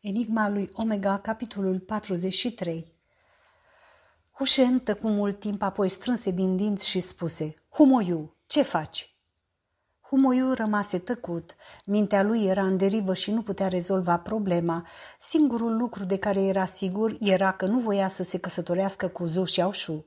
Enigma lui Omega, capitolul 43 Hușen tăcu mult timp, apoi strânse din dinți și spuse, Humoiu, ce faci? Humoiu rămase tăcut, mintea lui era în derivă și nu putea rezolva problema. Singurul lucru de care era sigur era că nu voia să se căsătorească cu Zu și Aușu.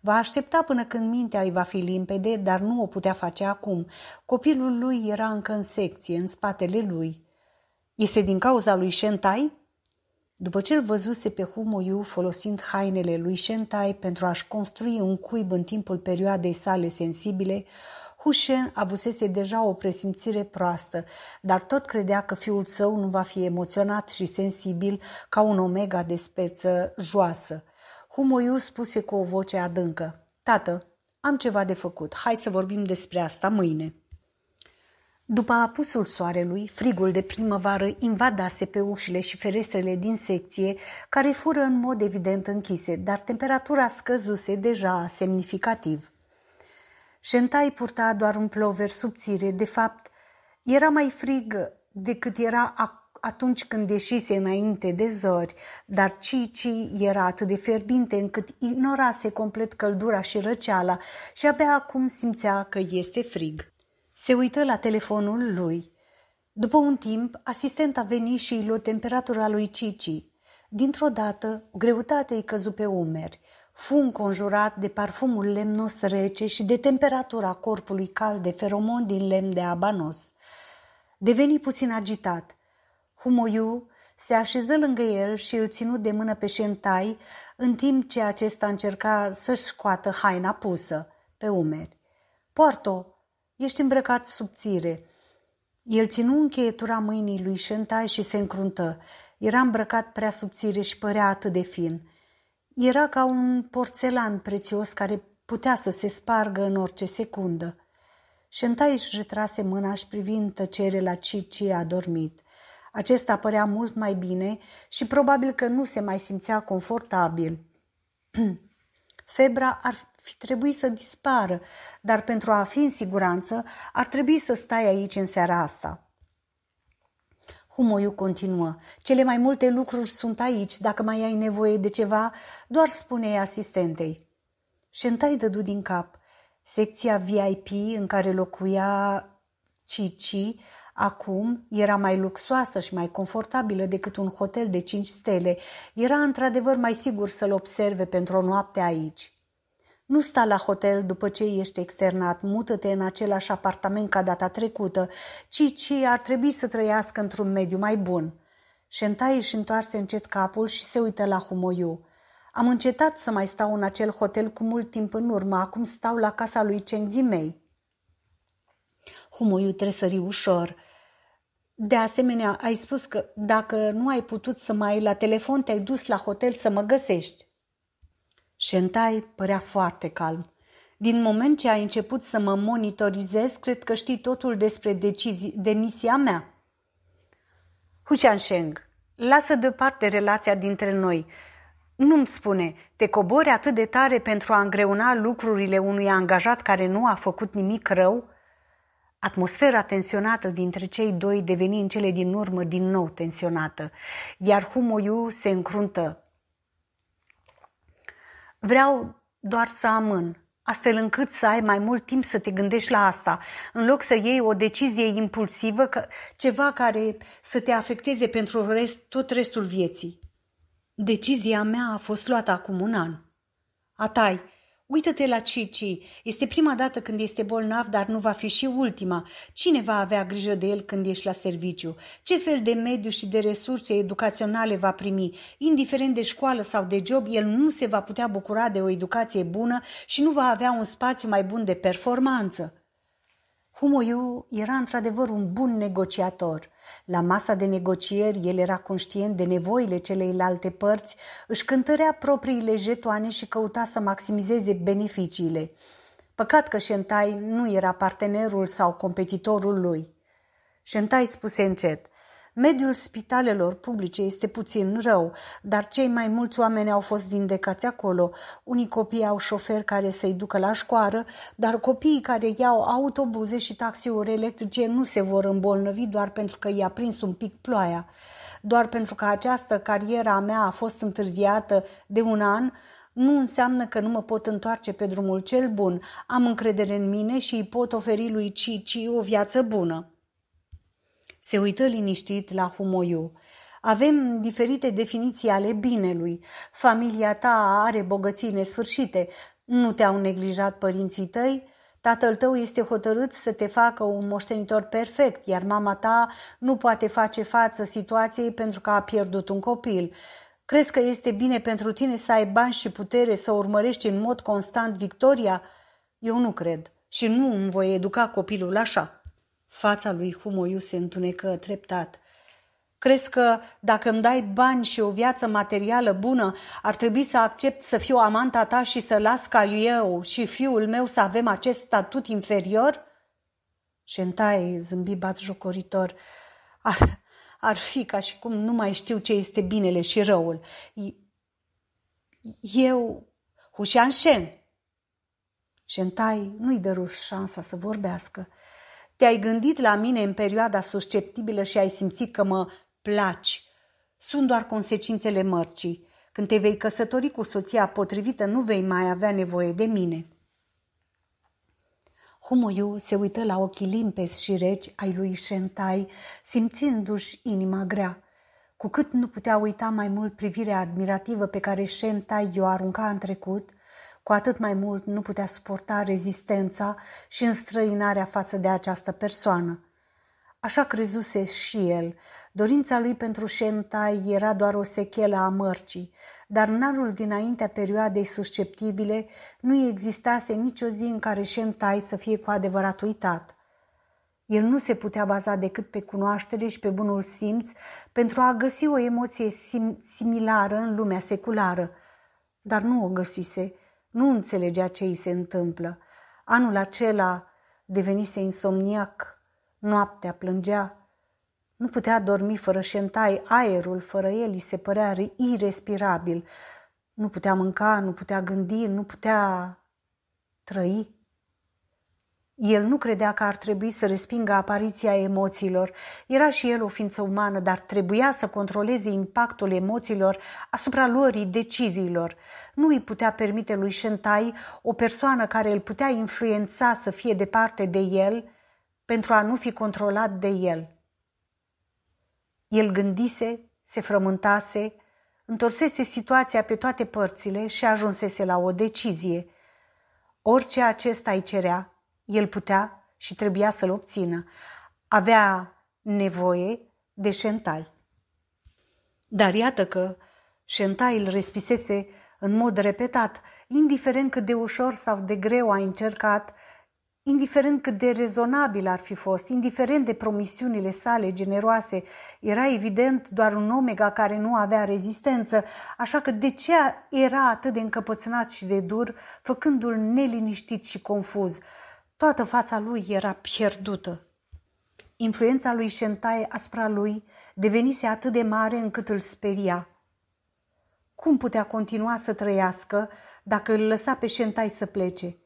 Va aștepta până când mintea îi va fi limpede, dar nu o putea face acum. Copilul lui era încă în secție, în spatele lui. Este din cauza lui Shentai? După ce îl văzuse pe Humoyu folosind hainele lui Shentai pentru a-și construi un cuib în timpul perioadei sale sensibile, Hushen avusese deja o presimțire proastă, dar tot credea că fiul său nu va fi emoționat și sensibil ca un omega de speță joasă. Humoyu spuse cu o voce adâncă, Tată, am ceva de făcut, hai să vorbim despre asta mâine. După apusul soarelui, frigul de primăvară invadase pe ușile și ferestrele din secție, care fură în mod evident închise, dar temperatura scăzuse deja semnificativ. Șentai purta doar un plover subțire, de fapt, era mai frig decât era atunci când ieșise înainte de zori, dar Cici era atât de fierbinte încât ignorase complet căldura și răceala și abia acum simțea că este frig. Se uită la telefonul lui. După un timp, asistenta veni și îi luă temperatura lui Cici. Dintr-o dată, greutatea îi căzu pe umeri. Fu înconjurat de parfumul lemnos rece și de temperatura corpului cald de feromon din lemn de abanos. Deveni puțin agitat. Humoiu se așeză lângă el și îl ținut de mână pe șentai, în timp ce acesta încerca să-și scoată haina pusă pe umeri. Porto. Ești îmbrăcat subțire. El ținu încheietura mâinii lui Șentai și se încruntă. Era îmbrăcat prea subțire și părea atât de fin. Era ca un porțelan prețios care putea să se spargă în orice secundă. Șentai își retrase mâna și privind tăcere la Cici a dormit. Acesta părea mult mai bine și probabil că nu se mai simțea confortabil. Febra ar fi trebuit să dispară, dar pentru a fi în siguranță ar trebui să stai aici în seara asta. Humoiu continuă. Cele mai multe lucruri sunt aici. Dacă mai ai nevoie de ceva, doar spune asistentei. Șentai dădu din cap. Secția VIP în care locuia Cici acum era mai luxoasă și mai confortabilă decât un hotel de cinci stele. Era într-adevăr mai sigur să-l observe pentru o noapte aici. Nu sta la hotel după ce ești externat, mută-te în același apartament ca data trecută, ci ci ar trebui să trăiască într-un mediu mai bun. Șentai își întoarse încet capul și se uită la Humoiu. Am încetat să mai stau în acel hotel cu mult timp în urmă, acum stau la casa lui Cheng Zimei. Humoiu tresări ușor. De asemenea, ai spus că dacă nu ai putut să mai ai la telefon, te-ai dus la hotel să mă găsești. Shentai părea foarte calm. Din moment ce ai început să mă monitorizez, cred că știi totul despre decizii, demisia mea. Hu Sheng, lasă deoparte relația dintre noi. Nu-mi spune, te cobori atât de tare pentru a îngreuna lucrurile unui angajat care nu a făcut nimic rău? Atmosfera tensionată dintre cei doi deveni în cele din urmă din nou tensionată, iar Humoyu se încruntă. Vreau doar să amân, astfel încât să ai mai mult timp să te gândești la asta, în loc să iei o decizie impulsivă, că, ceva care să te afecteze pentru rest, tot restul vieții. Decizia mea a fost luată acum un an. Atai. Uită-te la Cici, este prima dată când este bolnav, dar nu va fi și ultima. Cine va avea grijă de el când ești la serviciu? Ce fel de mediu și de resurse educaționale va primi? Indiferent de școală sau de job, el nu se va putea bucura de o educație bună și nu va avea un spațiu mai bun de performanță. Humoiu era într-adevăr un bun negociator. La masa de negocieri el era conștient de nevoile celeilalte părți, își cântărea propriile jetoane și căuta să maximizeze beneficiile. Păcat că Shentai nu era partenerul sau competitorul lui. Shentai spuse încet – Mediul spitalelor publice este puțin rău, dar cei mai mulți oameni au fost vindecați acolo. Unii copii au șoferi care să-i ducă la școală, dar copiii care iau autobuze și taxiuri electrice nu se vor îmbolnăvi doar pentru că i-a prins un pic ploaia. Doar pentru că această cariera mea a fost întârziată de un an, nu înseamnă că nu mă pot întoarce pe drumul cel bun. Am încredere în mine și îi pot oferi lui Cici o viață bună. Se uită liniștit la Humoiu. Avem diferite definiții ale binelui. Familia ta are bogății nesfârșite. Nu te-au neglijat părinții tăi? Tatăl tău este hotărât să te facă un moștenitor perfect, iar mama ta nu poate face față situației pentru că a pierdut un copil. Crezi că este bine pentru tine să ai bani și putere să urmărești în mod constant victoria? Eu nu cred și nu îmi voi educa copilul așa. Fața lui Humoiu se întunecă treptat. Crezi că dacă îmi dai bani și o viață materială bună, ar trebui să accept să fiu amanta ta și să las ca eu și fiul meu să avem acest statut inferior? Șentai zâmbi jocoritor. Ar, ar fi ca și cum nu mai știu ce este binele și răul. Eu, Hușian Shen. Șentai nu-i dăru șansa să vorbească. Te-ai gândit la mine în perioada susceptibilă și ai simțit că mă placi. Sunt doar consecințele mărcii. Când te vei căsători cu soția potrivită, nu vei mai avea nevoie de mine. Humuiu se uită la ochii limpezi și reci ai lui Shentai, simțindu-și inima grea. Cu cât nu putea uita mai mult privirea admirativă pe care Shentai i-o arunca în trecut, cu atât mai mult nu putea suporta rezistența și înstrăinarea față de această persoană. Așa crezuse și el. Dorința lui pentru Shentai era doar o sechelă a mărcii, dar anul dinaintea perioadei susceptibile nu existase nicio zi în care Shentai să fie cu adevărat uitat. El nu se putea baza decât pe cunoaștere și pe bunul simț pentru a găsi o emoție sim- similară în lumea seculară, dar nu o găsise – nu înțelegea ce îi se întâmplă. Anul acela devenise insomniac, noaptea plângea, nu putea dormi fără șentai, aerul fără el îi se părea irespirabil. Nu putea mânca, nu putea gândi, nu putea trăi. El nu credea că ar trebui să respingă apariția emoțiilor. Era și el o ființă umană, dar trebuia să controleze impactul emoțiilor asupra luării deciziilor. Nu îi putea permite lui Shentai o persoană care îl putea influența să fie departe de el pentru a nu fi controlat de el. El gândise, se frământase, întorsese situația pe toate părțile și ajunsese la o decizie. Orice acesta îi cerea, el putea și trebuia să-l obțină. Avea nevoie de Șentai. Dar iată că Șentai îl respisese în mod repetat, indiferent cât de ușor sau de greu a încercat, indiferent cât de rezonabil ar fi fost, indiferent de promisiunile sale generoase, era evident doar un omega care nu avea rezistență, așa că de ce era atât de încăpățânat și de dur, făcându-l neliniștit și confuz? Toată fața lui era pierdută. Influența lui Șentaie asupra lui devenise atât de mare încât îl speria. Cum putea continua să trăiască dacă îl lăsa pe Șentai să plece?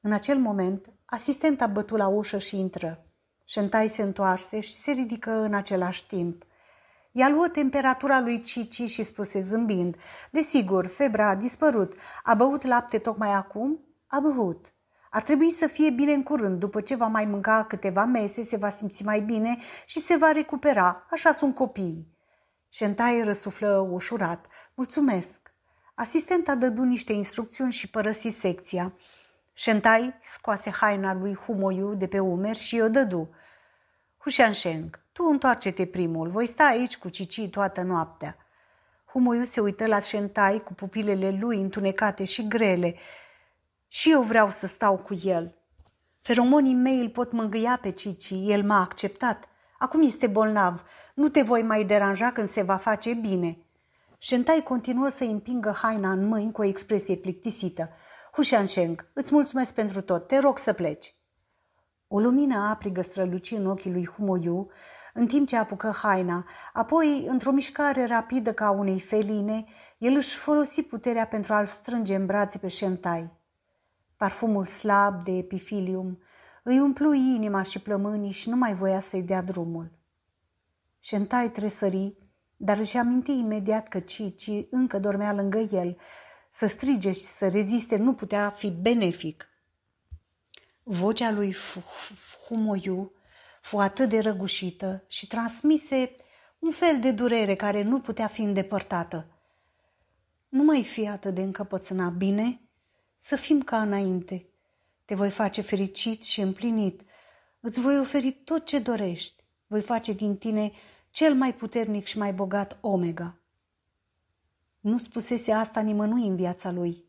În acel moment, asistenta bătu la ușă și intră. Șentai se întoarse și se ridică în același timp. Ea luă temperatura lui Cici și spuse zâmbind, Desigur, febra a dispărut. A băut lapte tocmai acum? A băut. Ar trebui să fie bine în curând, după ce va mai mânca câteva mese, se va simți mai bine și se va recupera, așa sunt copiii. Șentaie răsuflă ușurat. Mulțumesc! Asistenta dădu niște instrucțiuni și părăsi secția. Shentai scoase haina lui Humoiu de pe umeri și o dădu. Hușanșeng, tu întoarce-te primul, voi sta aici cu Cici toată noaptea. Humoiu se uită la Shentai cu pupilele lui întunecate și grele. Și eu vreau să stau cu el. Feromonii mei îl pot mângâia pe Cici, el m-a acceptat. Acum este bolnav, nu te voi mai deranja când se va face bine. Șentai continuă să împingă haina în mâini cu o expresie plictisită. Hușan Sheng, îți mulțumesc pentru tot, te rog să pleci. O lumină aprigă străluci în ochii lui Humoyu, în timp ce apucă haina, apoi, într-o mișcare rapidă ca unei feline, el își folosi puterea pentru a-l strânge în brațe pe Shentai. Parfumul slab de epifilium îi umplu inima și plămânii și nu mai voia să-i dea drumul. Șentai tresări, dar își aminti imediat că Cici încă dormea lângă el. Să strige și să reziste nu putea fi benefic. Vocea lui Humoiu fu atât de răgușită și transmise un fel de durere care nu putea fi îndepărtată. Nu mai fi atât de încăpățânat, bine?" să fim ca înainte. Te voi face fericit și împlinit. Îți voi oferi tot ce dorești. Voi face din tine cel mai puternic și mai bogat Omega. Nu spusese asta nimănui în viața lui.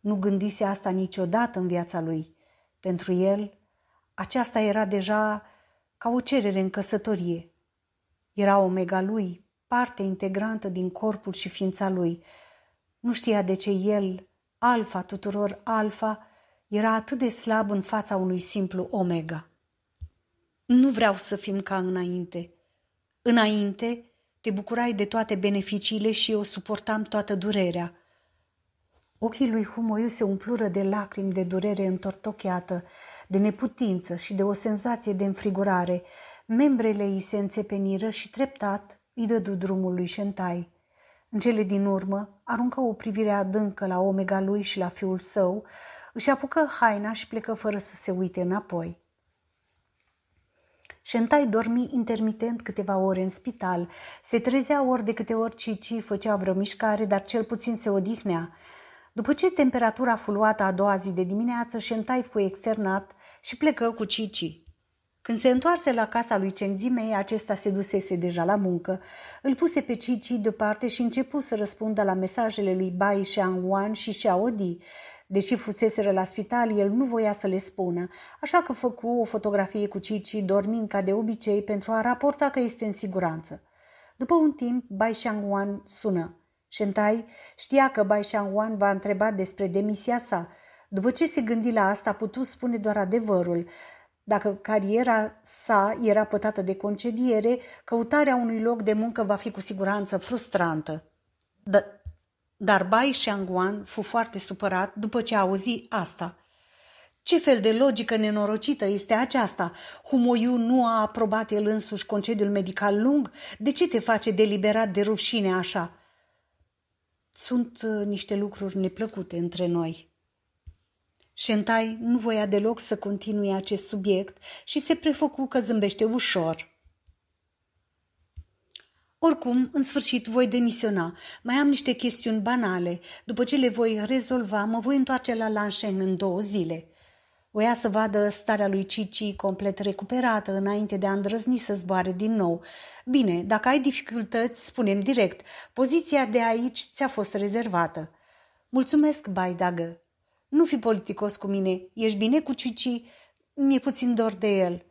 Nu gândise asta niciodată în viața lui. Pentru el, aceasta era deja ca o cerere în căsătorie. Era omega lui, parte integrantă din corpul și ființa lui. Nu știa de ce el alfa tuturor alfa, era atât de slab în fața unui simplu omega. Nu vreau să fim ca înainte. Înainte te bucurai de toate beneficiile și eu suportam toată durerea. Ochii lui Humoiu se umplură de lacrimi de durere întortocheată, de neputință și de o senzație de înfrigurare. Membrele îi se înțepeniră și treptat îi dădu drumul lui Șentai. În cele din urmă, aruncă o privire adâncă la omega lui și la fiul său, își apucă haina și plecă fără să se uite înapoi. Șentai dormi intermitent câteva ore în spital. Se trezea ori de câte ori Cici făcea vreo mișcare, dar cel puțin se odihnea. După ce temperatura fuluată a doua zi de dimineață, Șentai fu externat și plecă cu Cici. Când se întoarse la casa lui Cengzimei, acesta se dusese deja la muncă. Îl puse pe Cici deoparte și începu să răspundă la mesajele lui Bai Shang Wan și Xiaodi. Deși fuseseră la spital, el nu voia să le spună, așa că făcu o fotografie cu Cici, dormind ca de obicei, pentru a raporta că este în siguranță. După un timp, Bai Wan sună. Shentai știa că Bai Wan va întreba despre demisia sa. După ce se gândi la asta, putu spune doar adevărul, dacă cariera sa era pătată de concediere, căutarea unui loc de muncă va fi cu siguranță frustrantă. D- da, dar Bai Shanguan fu foarte supărat după ce a auzit asta. Ce fel de logică nenorocită este aceasta? Humoiu nu a aprobat el însuși concediul medical lung? De ce te face deliberat de rușine așa? Sunt uh, niște lucruri neplăcute între noi, Șentai nu voia deloc să continue acest subiect și se prefăcu că zâmbește ușor. Oricum, în sfârșit voi demisiona. Mai am niște chestiuni banale. După ce le voi rezolva, mă voi întoarce la Lanșen în două zile. Voia să vadă starea lui Cici complet recuperată înainte de a îndrăzni să zboare din nou. Bine, dacă ai dificultăți, spunem direct. Poziția de aici ți-a fost rezervată. Mulțumesc, Baidagă, nu fi politicos cu mine, ești bine cu Cici, mi-e puțin dor de el.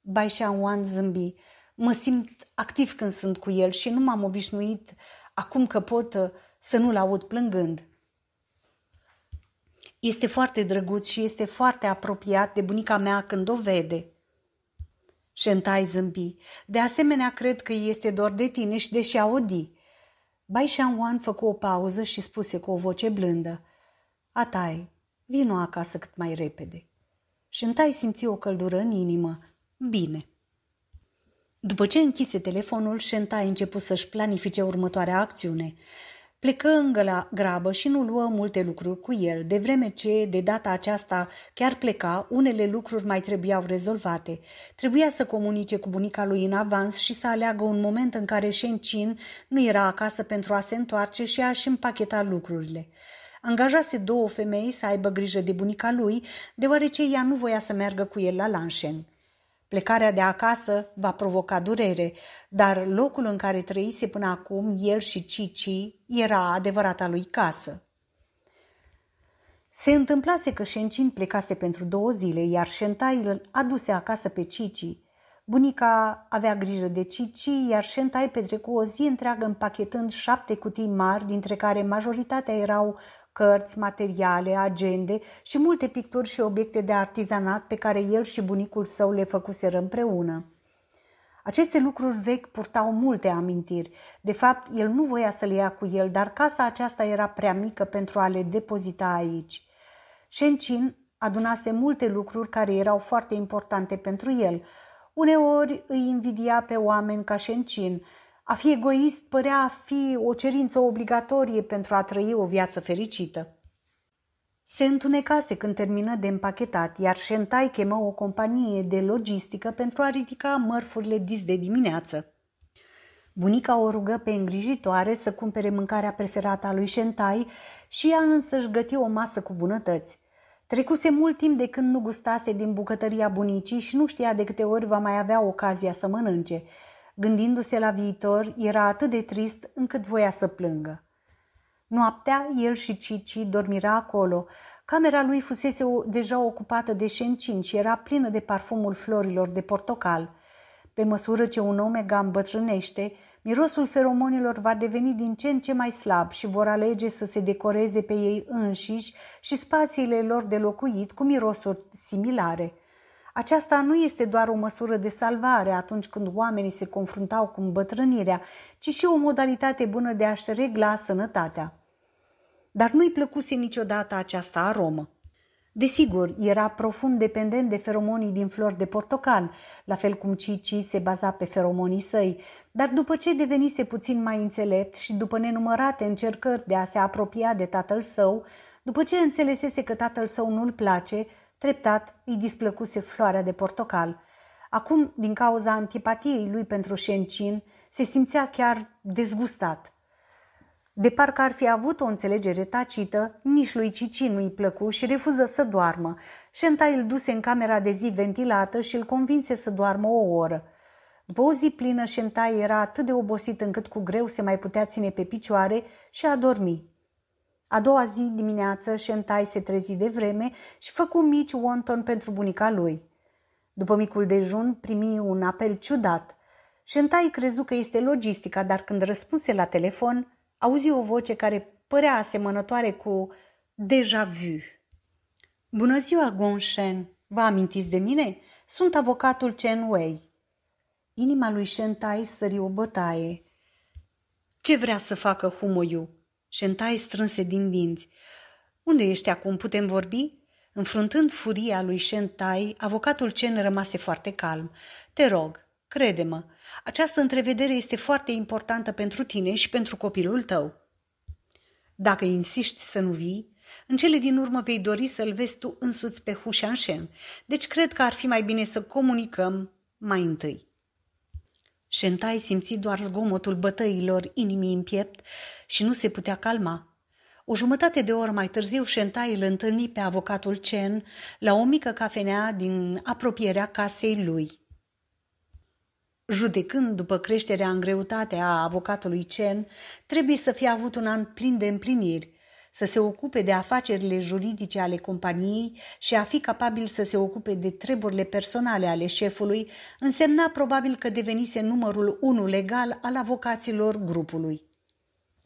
Bai Xiaoan zâmbi. Mă simt activ când sunt cu el și nu m-am obișnuit, acum că pot, uh, să nu-l aud plângând. Este foarte drăguț și este foarte apropiat de bunica mea când o vede. Șentai zâmbi. De asemenea, cred că este doar de tine și de Xiaodi. Bai Shanwan făcu o pauză și spuse cu o voce blândă. Atai, Vino acasă cât mai repede. Și tai simți o căldură în inimă. Bine. După ce închise telefonul, Șenta a început să-și planifice următoarea acțiune. Plecă în la grabă și nu luă multe lucruri cu el, de vreme ce, de data aceasta, chiar pleca, unele lucruri mai trebuiau rezolvate. Trebuia să comunice cu bunica lui în avans și să aleagă un moment în care Shen nu era acasă pentru a se întoarce și a-și împacheta lucrurile. Angajase două femei să aibă grijă de bunica lui, deoarece ea nu voia să meargă cu el la Lanșen. Plecarea de acasă va provoca durere, dar locul în care trăise până acum el și Cici era adevărata lui casă. Se întâmplase că Șencin plecase pentru două zile, iar Șentai îl aduse acasă pe Cici. Bunica avea grijă de Cici, iar Șentai petrecu o zi întreagă împachetând șapte cutii mari, dintre care majoritatea erau cărți, materiale, agende și multe picturi și obiecte de artizanat pe care el și bunicul său le făcuseră împreună. Aceste lucruri vechi purtau multe amintiri. De fapt, el nu voia să le ia cu el, dar casa aceasta era prea mică pentru a le depozita aici. Shenqin adunase multe lucruri care erau foarte importante pentru el. Uneori îi invidia pe oameni ca Shenqin, a fi egoist părea a fi o cerință obligatorie pentru a trăi o viață fericită. Se întunecase când termină de împachetat, iar Shentai chemă o companie de logistică pentru a ridica mărfurile dis de dimineață. Bunica o rugă pe îngrijitoare să cumpere mâncarea preferată a lui Shentai și ea însă își găti o masă cu bunătăți. Trecuse mult timp de când nu gustase din bucătăria bunicii și nu știa de câte ori va mai avea ocazia să mănânce – Gândindu-se la viitor, era atât de trist încât voia să plângă. Noaptea, el și Cici dormira acolo. Camera lui fusese deja ocupată de șencin și era plină de parfumul florilor de portocal. Pe măsură ce un om ega îmbătrânește, mirosul feromonilor va deveni din ce în ce mai slab și vor alege să se decoreze pe ei înșiși și spațiile lor de locuit cu mirosuri similare – aceasta nu este doar o măsură de salvare atunci când oamenii se confruntau cu îmbătrânirea, ci și o modalitate bună de a-și regla sănătatea. Dar nu-i plăcuse niciodată această aromă. Desigur, era profund dependent de feromonii din flori de portocal, la fel cum Cici se baza pe feromonii săi, dar după ce devenise puțin mai înțelept și după nenumărate încercări de a se apropia de tatăl său, după ce înțelesese că tatăl său nu-l place, Treptat îi displăcuse floarea de portocal. Acum, din cauza antipatiei lui pentru Șencin, se simțea chiar dezgustat. De parcă ar fi avut o înțelegere tacită, nici lui Cici nu-i plăcu și refuză să doarmă. Șenta îl duse în camera de zi ventilată și îl convinse să doarmă o oră. După o zi plină, Șentai era atât de obosit încât cu greu se mai putea ține pe picioare și a dormit. A doua zi dimineață, Shentai se trezi de vreme și făcu mici wonton pentru bunica lui. După micul dejun, primi un apel ciudat. Shentai crezu că este logistica, dar când răspunse la telefon, auzi o voce care părea asemănătoare cu deja vu. Bună ziua, Gonshen! Vă amintiți de mine? Sunt avocatul Chen Wei. Inima lui Shentai sări o bătaie. Ce vrea să facă Humoyu? șentai strânse din dinți. Unde ești acum? Putem vorbi?" Înfruntând furia lui Shentai, avocatul Chen rămase foarte calm. Te rog, crede-mă, această întrevedere este foarte importantă pentru tine și pentru copilul tău. Dacă insiști să nu vii, în cele din urmă vei dori să-l vezi tu însuți pe Hu Shanshen, deci cred că ar fi mai bine să comunicăm mai întâi. Șentai simți doar zgomotul bătăilor inimii în piept și nu se putea calma. O jumătate de oră mai târziu, Șentai îl întâlni pe avocatul Chen la o mică cafenea din apropierea casei lui. Judecând după creșterea în greutate a avocatului Chen, trebuie să fie avut un an plin de împliniri, să se ocupe de afacerile juridice ale companiei și a fi capabil să se ocupe de treburile personale ale șefului, însemna probabil că devenise numărul unu legal al avocaților grupului.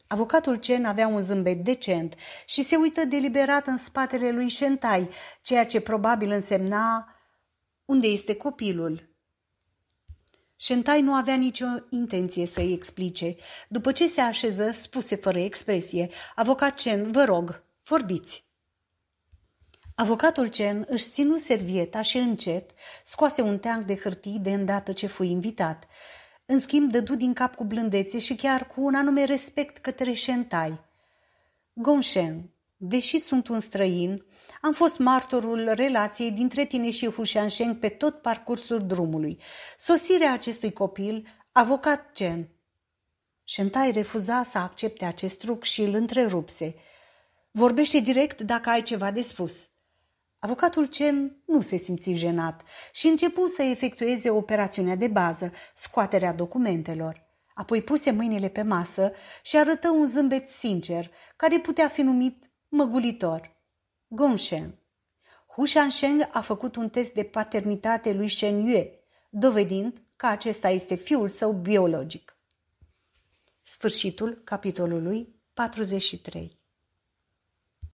Avocatul Cen avea un zâmbet decent și se uită deliberat în spatele lui Shentai, ceea ce probabil însemna unde este copilul. Șentai nu avea nicio intenție să-i explice. După ce se așeză, spuse fără expresie, avocat Chen, vă rog, vorbiți. Avocatul Chen își ținu servieta și încet scoase un teanc de hârtii de îndată ce fui invitat. În schimb, dădu din cap cu blândețe și chiar cu un anume respect către Shentai. Gongshen, deși sunt un străin, am fost martorul relației dintre tine și Sheng pe tot parcursul drumului. Sosirea acestui copil, avocat Chen. Shentai refuza să accepte acest truc și îl întrerupse. Vorbește direct dacă ai ceva de spus. Avocatul Chen nu se simți jenat și începu să efectueze operațiunea de bază, scoaterea documentelor. Apoi puse mâinile pe masă și arătă un zâmbet sincer, care putea fi numit măgulitor. Shen. Hu Shansheng a făcut un test de paternitate lui Shen Yue, dovedind că acesta este fiul său biologic. Sfârșitul capitolului 43